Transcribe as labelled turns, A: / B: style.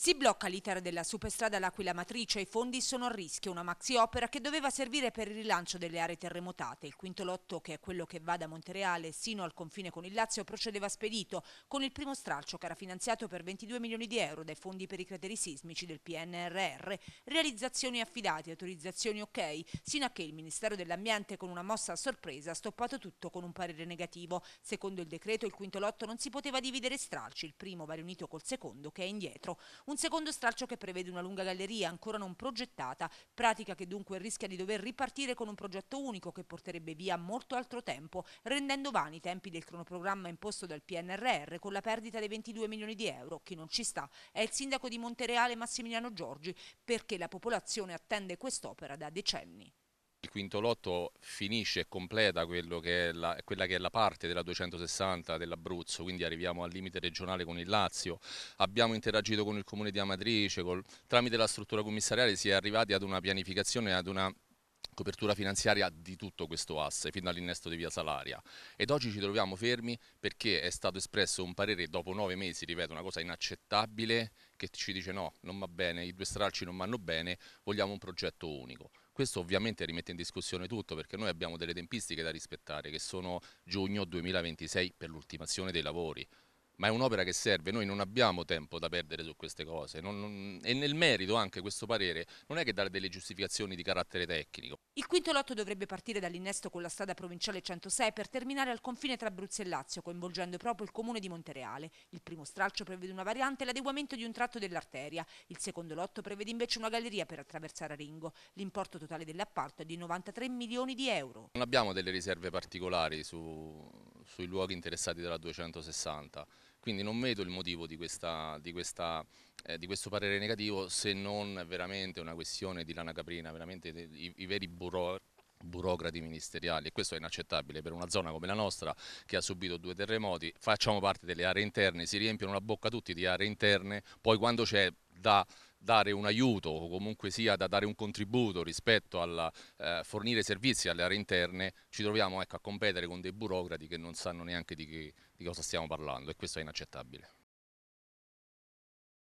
A: Si blocca l'iter della superstrada L'Aquila Matrice, i fondi sono a rischio, una maxiopera che doveva servire per il rilancio delle aree terremotate. Il quinto lotto, che è quello che va da Montereale sino al confine con il Lazio, procedeva spedito, con il primo stralcio che era finanziato per 22 milioni di euro dai fondi per i crateri sismici del PNRR, realizzazioni affidate, autorizzazioni ok, sino a che il Ministero dell'Ambiente con una mossa a sorpresa ha stoppato tutto con un parere negativo. Secondo il decreto il quinto lotto non si poteva dividere stralci, il primo va riunito col secondo che è indietro un secondo stralcio che prevede una lunga galleria ancora non progettata, pratica che dunque rischia di dover ripartire con un progetto unico che porterebbe via molto altro tempo, rendendo vani i tempi del cronoprogramma imposto dal PNRR con la perdita dei 22 milioni di euro. Chi non ci sta è il sindaco di Montereale Massimiliano Giorgi, perché la popolazione attende quest'opera da decenni
B: il quinto lotto finisce e completa che la, quella che è la parte della 260 dell'Abruzzo, quindi arriviamo al limite regionale con il Lazio. Abbiamo interagito con il comune di Amatrice, col, tramite la struttura commissariale si è arrivati ad una pianificazione, ad una copertura finanziaria di tutto questo asse fino all'innesto di via Salaria ed oggi ci troviamo fermi perché è stato espresso un parere dopo nove mesi, ripeto, una cosa inaccettabile che ci dice no, non va bene, i due stralci non vanno bene, vogliamo un progetto unico. Questo ovviamente rimette in discussione tutto perché noi abbiamo delle tempistiche da rispettare che sono giugno 2026 per l'ultimazione dei lavori ma è un'opera che serve, noi non abbiamo tempo da perdere su queste cose non, non, e nel merito anche questo parere non è che dare delle giustificazioni di carattere tecnico.
A: Il quinto lotto dovrebbe partire dall'innesto con la strada provinciale 106 per terminare al confine tra Abruzzo e Lazio, coinvolgendo proprio il comune di Montereale. Il primo stralcio prevede una variante, e l'adeguamento di un tratto dell'arteria. Il secondo lotto prevede invece una galleria per attraversare Aringo. L'importo totale dell'appalto è di 93 milioni di euro.
B: Non abbiamo delle riserve particolari su, sui luoghi interessati dalla 260 quindi non vedo il motivo di, questa, di, questa, eh, di questo parere negativo se non veramente una questione di lana caprina, veramente i, i veri burocrati burocrati ministeriali e questo è inaccettabile per una zona come la nostra che ha subito due terremoti, facciamo parte delle aree interne, si riempiono la bocca tutti di aree interne, poi quando c'è da dare un aiuto o comunque sia da dare un contributo rispetto a eh, fornire servizi alle aree interne, ci troviamo ecco, a competere con dei burocrati che non sanno neanche di, che, di cosa stiamo parlando e questo è inaccettabile.